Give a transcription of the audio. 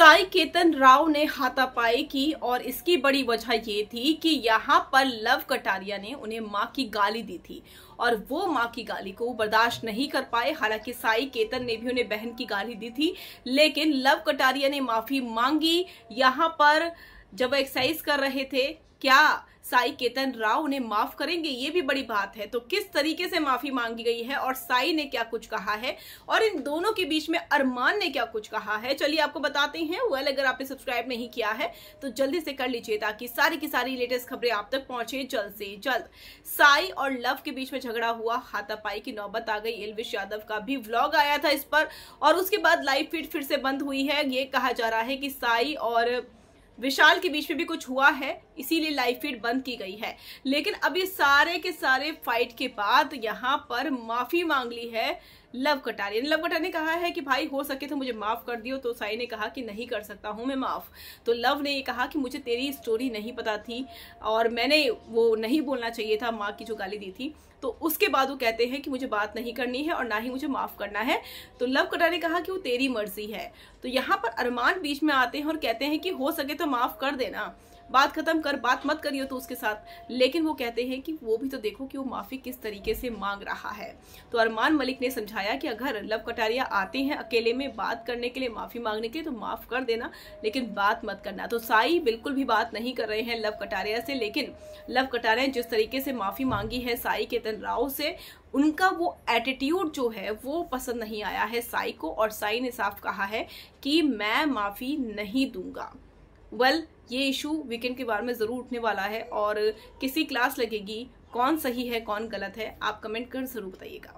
साई केतन राव ने हाथापाई की और इसकी बड़ी वजह ये थी कि यहाँ पर लव कटारिया ने उन्हें माँ की गाली दी थी और वो माँ की गाली को बर्दाश्त नहीं कर पाए हालांकि साई केतन ने भी उन्हें बहन की गाली दी थी लेकिन लव कटारिया ने माफी मांगी यहाँ पर जब वो एक्सरसाइज कर रहे थे क्या साई केतन राव उन्हें माफ करेंगे ये भी बड़ी बात है तो किस तरीके से माफी मांगी गई है और साई ने क्या कुछ कहा है और इन दोनों के बीच में अरमान ने क्या कुछ कहा है चलिए आपको बताते हैं वेल अगर आपने सब्सक्राइब नहीं किया है तो जल्दी से कर लीजिए ताकि सारी की सारी लेटेस्ट खबरें आप तक पहुंचे जल्द से जल्द साई और लव के बीच में झगड़ा हुआ हाथापाई की नौबत आ गई एलविश यादव का भी व्लॉग आया था इस पर और उसके बाद लाइव फीड फिर से बंद हुई है ये कहा जा रहा है कि साई और विशाल के बीच में भी कुछ हुआ है इसीलिए लाइव फीड बंद की गई है लेकिन अभी सारे के सारे फाइट के बाद यहाँ पर माफी मांग ली है लव कटारिया लव कटारिया ने कहा है कि भाई हो सके तो मुझे माफ कर दियो तो साई ने कहा कि नहीं कर सकता हूँ मैं माफ तो लव ने ये कहा कि मुझे तेरी स्टोरी नहीं पता थी और मैंने वो नहीं बोलना चाहिए था माँ की जो गाली दी थी तो उसके बाद वो कहते हैं कि मुझे बात नहीं करनी है और ना ही मुझे माफ करना है तो लव कटारिया ने कहा कि वो तेरी मर्जी है तो यहाँ पर अरमान बीच में आते हैं और कहते हैं कि हो सके तो माफ कर देना बात खत्म कर बात मत करियो तो उसके साथ लेकिन वो कहते हैं कि वो भी तो देखो कि वो माफ़ी किस तरीके से मांग रहा है तो अरमान मलिक ने समझाया कि अगर लव कटारिया आते हैं अकेले में बात करने के लिए माफ़ी मांगने के लिए तो माफ़ कर देना लेकिन बात मत करना तो साई बिल्कुल भी बात नहीं कर रहे हैं लव कटारिया से लेकिन लव कटारिया जिस तरीके से माफ़ी मांगी है साई केतन राव से उनका वो एटीट्यूड जो है वो पसंद नहीं आया है साई को और साई ने साफ कहा है कि मैं माफ़ी नहीं दूंगा वेल well, ये इशू वीकेंड के बारे में ज़रूर उठने वाला है और किसी क्लास लगेगी कौन सही है कौन गलत है आप कमेंट कर ज़रूर बताइएगा